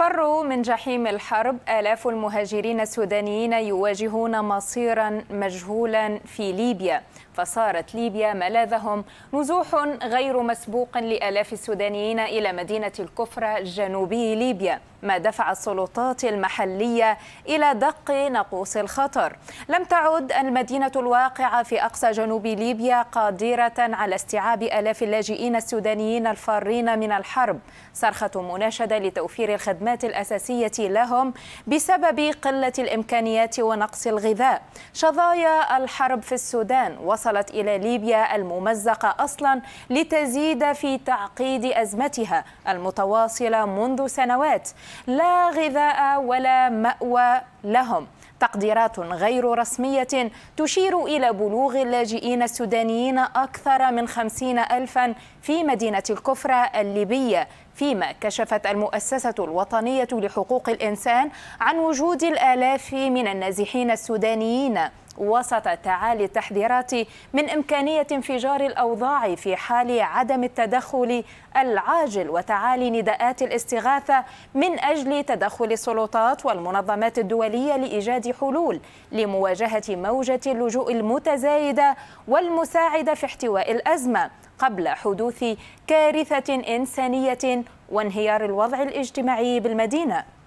فروا من جحيم الحرب آلاف المهاجرين السودانيين يواجهون مصيرا مجهولا في ليبيا فصارت ليبيا ملاذهم نزوح غير مسبوق لآلاف السودانيين إلى مدينة الكفرة جنوبي ليبيا ما دفع السلطات المحلية إلى دق ناقوس الخطر لم تعد المدينة الواقعة في أقصى جنوب ليبيا قادرة على استيعاب آلاف اللاجئين السودانيين الفارين من الحرب صرخة مناشدة لتوفير الخدمات الخدمات الأساسية لهم بسبب قلة الإمكانيات ونقص الغذاء شظايا الحرب في السودان وصلت إلى ليبيا الممزقة أصلا لتزيد في تعقيد أزمتها المتواصلة منذ سنوات لا غذاء ولا مأوى لهم تقديرات غير رسمية تشير إلى بلوغ اللاجئين السودانيين أكثر من خمسين ألفا في مدينة الكفرة الليبية فيما كشفت المؤسسة الوطنية لحقوق الإنسان عن وجود الآلاف من النازحين السودانيين وسط تعالي التحذيرات من إمكانية انفجار الأوضاع في حال عدم التدخل العاجل وتعالي نداءات الاستغاثة من أجل تدخل السلطات والمنظمات الدولية لإيجاد حلول لمواجهة موجة اللجوء المتزايدة والمساعدة في احتواء الأزمة قبل حدوث كارثة إنسانية وانهيار الوضع الاجتماعي بالمدينة